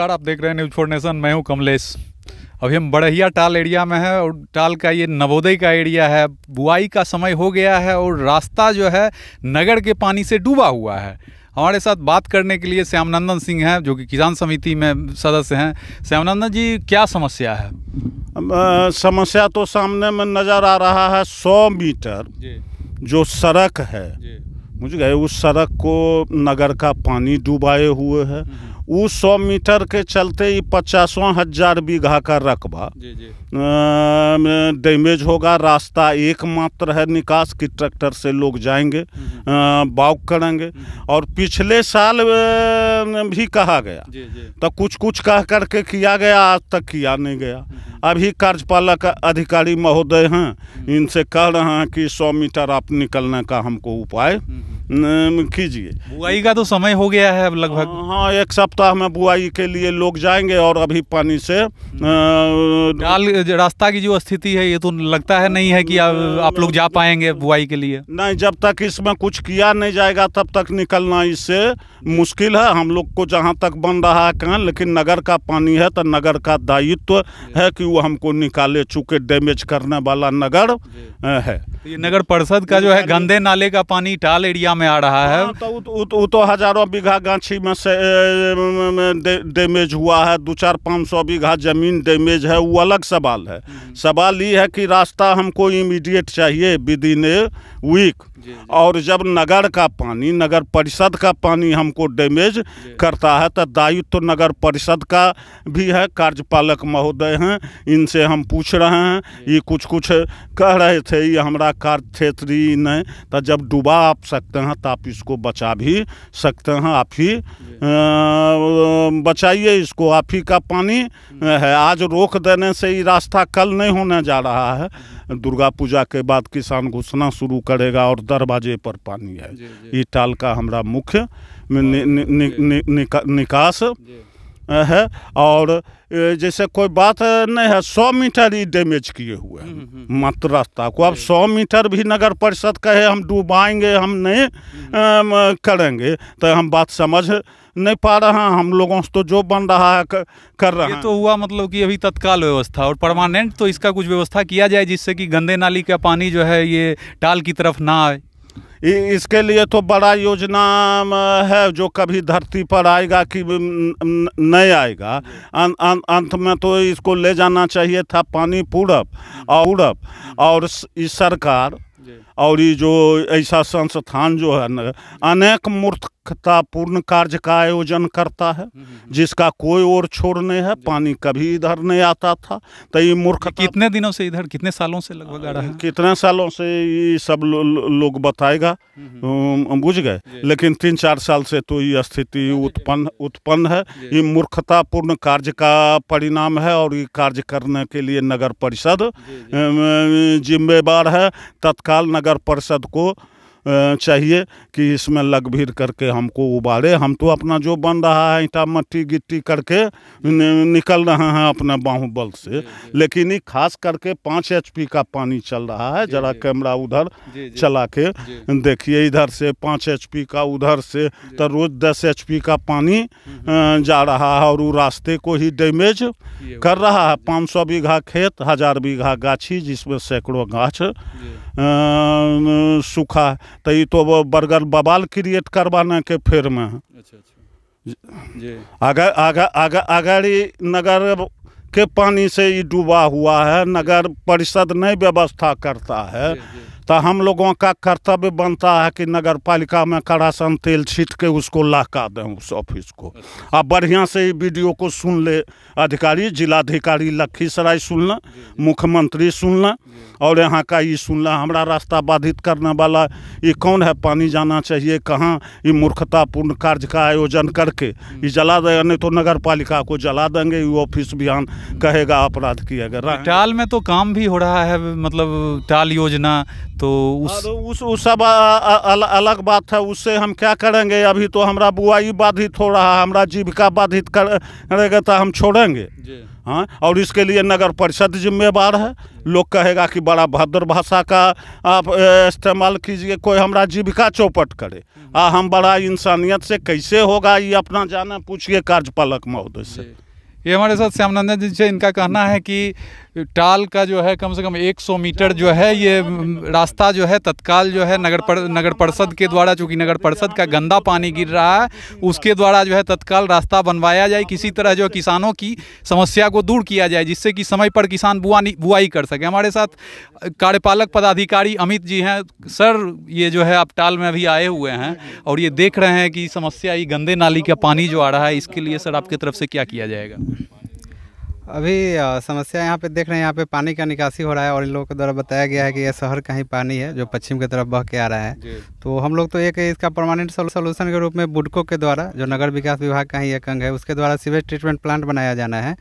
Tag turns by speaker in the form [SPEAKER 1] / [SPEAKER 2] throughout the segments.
[SPEAKER 1] नमस्कार आप देख रहे हैं न्यूज फोर नेशन मैं हूं कमलेश अभी हम बड़हिया टाल एरिया में हैं और टाल का ये नवोदय का एरिया है बुआई का समय हो गया है और रास्ता जो है नगर के पानी से डूबा हुआ है हमारे साथ बात करने के लिए श्यामनंदन सिंह हैं जो कि किसान समिति में सदस्य हैं श्यामनंदन जी क्या समस्या है
[SPEAKER 2] आ, समस्या तो सामने में नज़र आ रहा है सौ मीटर जो सड़क है मुझे गए उस सड़क को नगर का पानी डूबाए हुए है हम्म। उ सौ मीटर के चलते ही पचासों हजार बीघा का रकबा डैमेज होगा रास्ता एकमात्र है निकास की ट्रैक्टर से लोग जाएंगे हम्म, हम्म। बाउक करेंगे हम्म, और पिछले साल भी कहा गया तो कुछ कुछ कह करके किया गया आज तक किया नहीं गया अभी कार्यपालक अधिकारी महोदय हैं इनसे कह रहे हैं कि सौ मीटर आप निकलने का हमको उपाय कीजिए बुआई का तो समय हो गया है अब लगभग हाँ, हाँ एक सप्ताह में बुआई के लिए लोग जाएंगे और अभी पानी से डाल हम्म। रास्ता की जो स्थिति है ये तो लगता है नहीं है कि आ, आप लोग जा पाएंगे बुआई के लिए नहीं जब तक इसमें कुछ किया नहीं जाएगा तब तक निकलना इससे मुश्किल है हम लोग को जहाँ तक बन रहा है कहाँ लेकिन नगर का पानी है तो नगर का दायित्व है कि वो हमको निकाले चुके डैमेज करने वाला नगर है तो नगर परिषद का जो है गंदे नाले
[SPEAKER 1] का पानी टाल एरिया में आ रहा है आ, हाँ,
[SPEAKER 2] तो, तो, तो हजारों बीघा गाछी में से डैमेज हुआ है दो चार पाँच सौ बीघा जमीन डैमेज है वो अलग सवाल है हम्म। सवाल ये है कि रास्ता हमको इमीडिएट चाहिए विद इन ए वीक और जब नगर का पानी नगर परिषद का पानी हमको डैमेज करता है तो दायित्व तो नगर परिषद का भी है कार्यपालक महोदय हैं इनसे हम पूछ रहे हैं ये कुछ कुछ कह रहे थे ये हमारा कार्य क्षेत्रीय नहीं तो जब डूबा आप सकते हैं तो आप इसको बचा भी सकते हैं आप ही बचाइए इसको आप ही का पानी हम्म। है आज रोक देने से ये रास्ता कल नहीं होने जा रहा है हम्म। दुर्गा पूजा के बाद किसान घुसना शुरू करेगा और दरवाजे पर पानी है ये टाल का हमारा मुख्य हाँ। नि, नि, नि, नि, नि, निकास है uh-huh. और uh, जैसे कोई बात नहीं है सौ मीटर ही डैमेज किए हुए हैं मात्र हम्म, हम्म। रास्ता को अब सौ मीटर भी नगर परिषद कहे हम डूबाएंगे हम नहीं नहीं। हम्म। करेंगे तो हम बात समझ नहीं पा रहा हम लोगों से तो जो बन रहा है कर रहा है
[SPEAKER 1] तो हुआ मतलब कि अभी तत्काल व्यवस्था और परमानेंट तो इसका कुछ व्यवस्था किया जाए जिससे कि गंदे नाली का पानी जो है ये टाल की तरफ ना आए
[SPEAKER 2] इसके लिए तो बड़ा योजना है जो कभी धरती पर आएगा कि नहीं आएगा अंत में तो इसको ले जाना चाहिए था पानी पूरब और पूरब और इस सरकार और ये जो ऐसा संस्थान जो है अनेक मूर्खतापूर्ण कार्य का आयोजन करता है हम्म, हम्म, हम्म। जिसका कोई और छोर नहीं है पानी कभी इधर नहीं आता था तो ये मूर्ख कितने दिनों से इधर कितने सालों से लगभग आ रहा है कितने सालों से ये सब लो, लोग बताएगा बुझ गए लेकिन तीन चार साल से तो ये स्थिति उत्पन्न उत्पन्न है ये मूर्खतापूर्ण कार्य का परिणाम है और ये कार्य करने के लिए नगर परिषद जिम्मेवार है तत्काल तत्काल नगर परिषद को चाहिए कि इसमें लग भीड़ करके हमको उबारे हम तो अपना जो बन रहा है ईटा मट्टी गिट्टी करके निकल रहे हैं अपने बाहुबल से लेकिन ये खास करके पाँच एच का पानी चल रहा है जरा कैमरा उधर चला के देखिए इधर से पाँच एच का उधर से तो रोज़ दस एच का पानी हम्म, हम्म। जा रहा है और वो रास्ते को ही डैमेज कर रहा है पाँच सौ बीघा खेत हज़ार बीघा गाछी जिसमें सैकड़ों गाछ सूखा तो ये तो बर्गर बबाल क्रिएट करवाने के फेर में अगर अगर अगर अगर ये नगर के पानी से ये डूबा हुआ है नगर परिषद नहीं व्यवस्था करता है जे, जे। तो हम लोगों का कर्तव्य बनता है कि नगर पालिका में करासन तेल छीट के उसको लहका दें उस ऑफिस को अब बढ़िया से ही वीडियो को सुन ले अधिकारी जिलाधिकारी लखीसराय सुन लें मुख्यमंत्री सुन लें और यहाँ का ये सुन लें हमारा रास्ता बाधित करने वाला ये कौन है पानी जाना चाहिए कहाँ ये मूर्खतापूर्ण कार्य का आयोजन करके ये जला देगा नहीं तो नगर पालिका को जला देंगे ये ऑफिस बिहान कहेगा अपराध किया गया
[SPEAKER 1] टाल में तो काम भी हो रहा है मतलब टाल योजना तो उस
[SPEAKER 2] उस उस सब अलग बात है उससे हम क्या करेंगे अभी तो हमारा बुआई बाधित हो रहा है हमारा जीविका बाधित करेगा तो हम छोड़ेंगे हाँ और इसके लिए नगर परिषद जिम्मेवार है लोग कहेगा कि बड़ा भद्र भाषा का आप इस्तेमाल कीजिए कोई हमारा जीविका चौपट करे हम्म। आ हम बड़ा इंसानियत से कैसे होगा ये अपना जाना पूछिए कार्यपालक महोदय से ये हमारे साथ श्यामानंदन जी से इनका कहना है कि टाल का जो है कम से कम 100 मीटर जो है
[SPEAKER 1] ये रास्ता जो है तत्काल जो है नगर पर, नगर परिषद के द्वारा चूँकि नगर परिषद का गंदा पानी गिर रहा है उसके द्वारा जो है तत्काल रास्ता बनवाया जाए किसी तरह जो किसानों की समस्या को दूर किया जाए जिससे कि समय पर किसान बुआ बुआई कर सके हमारे साथ कार्यपालक पदाधिकारी अमित जी हैं सर ये जो है आप टाल में अभी आए हुए हैं और ये देख रहे हैं कि समस्या ये गंदे नाली का पानी जो आ रहा है इसके लिए सर आपकी तरफ से क्या किया जाएगा
[SPEAKER 3] अभी समस्या यहाँ पे देख रहे हैं यहाँ पे पानी का निकासी हो रहा है और इन लोगों के द्वारा बताया गया है कि यह शहर का ही पानी है जो पश्चिम की तरफ बह के आ रहा है तो हम लोग तो एक इसका परमानेंट सोल्यूशन के रूप में बुडको के द्वारा जो नगर विकास विभाग का ही एक अंग है उसके द्वारा सीवेज ट्रीटमेंट प्लांट बनाया जाना है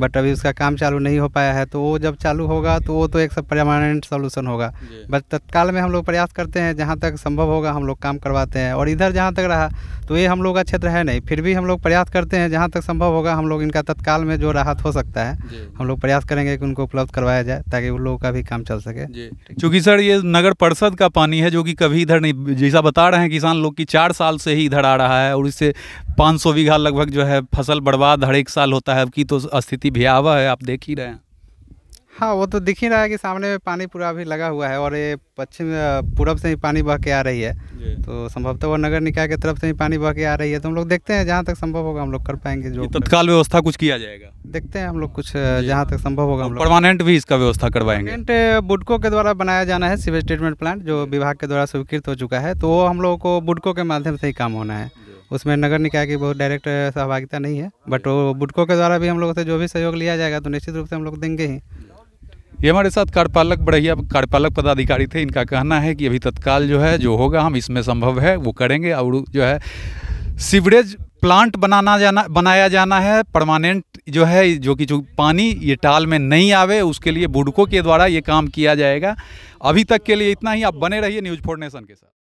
[SPEAKER 3] बट अभी उसका काम चालू नहीं हो पाया है तो वो जब चालू होगा तो वो तो एक सब परमानेंट सोल्यूशन होगा बट तत्काल में हम लोग प्रयास करते हैं जहाँ तक संभव होगा हम लोग काम करवाते हैं और इधर जहाँ तक रहा तो ये हम लोग का क्षेत्र है नहीं फिर भी हम लोग प्रयास करते हैं जहाँ तक संभव होगा हम लोग इनका तत्काल में जो राहत हो सकता सकता है हम लोग प्रयास करेंगे कि उनको उपलब्ध करवाया जाए ताकि उन लोगों का भी काम चल सके
[SPEAKER 1] क्योंकि सर ये नगर परिषद का पानी है जो कि कभी इधर नहीं जैसा बता रहे हैं किसान लोग की चार साल से ही इधर आ रहा है और इससे 500 बीघा लगभग जो है फसल बर्बाद हर एक साल होता है अब की तो स्थिति भयावह है आप देख ही रहे हैं
[SPEAKER 3] हाँ वो तो दिख ही रहा है कि सामने में पानी पूरा अभी लगा हुआ है और ये पश्चिम पूर्व से ही पानी बह के आ रही है तो संभवतः वो नगर निकाय की तरफ से ही पानी बह के आ रही है तो हम लोग देखते हैं जहाँ तक संभव होगा हम लोग कर पाएंगे जो तत्काल व्यवस्था कुछ किया जाएगा देखते हैं हम लोग कुछ जहाँ तक संभव होगा हम तो लोग
[SPEAKER 1] परमानेंट भी इसका व्यवस्था करवाएंगे
[SPEAKER 3] बुडको के द्वारा बनाया जाना है सीवेज ट्रीटमेंट प्लांट जो विभाग के द्वारा स्वीकृत हो चुका है तो वो हम लोगों को बुडको के माध्यम से ही काम होना है उसमें नगर निकाय की बहुत डायरेक्ट सहभागिता नहीं है बट वो बुडको के द्वारा भी हम लोगों से जो भी सहयोग लिया जाएगा तो निश्चित रूप से हम लोग देंगे ही
[SPEAKER 1] ये हमारे साथ कार्यपालक बढ़िया कार्यपालक पदाधिकारी थे इनका कहना है कि अभी तत्काल जो है जो होगा हम इसमें संभव है वो करेंगे और जो है सीवरेज प्लांट बनाना जाना बनाया जाना है परमानेंट जो है जो कि जो पानी ये टाल में नहीं आवे उसके लिए बुडको के द्वारा ये काम किया जाएगा अभी तक के लिए इतना ही आप बने रहिए न्यूज़ फोर नेशन के साथ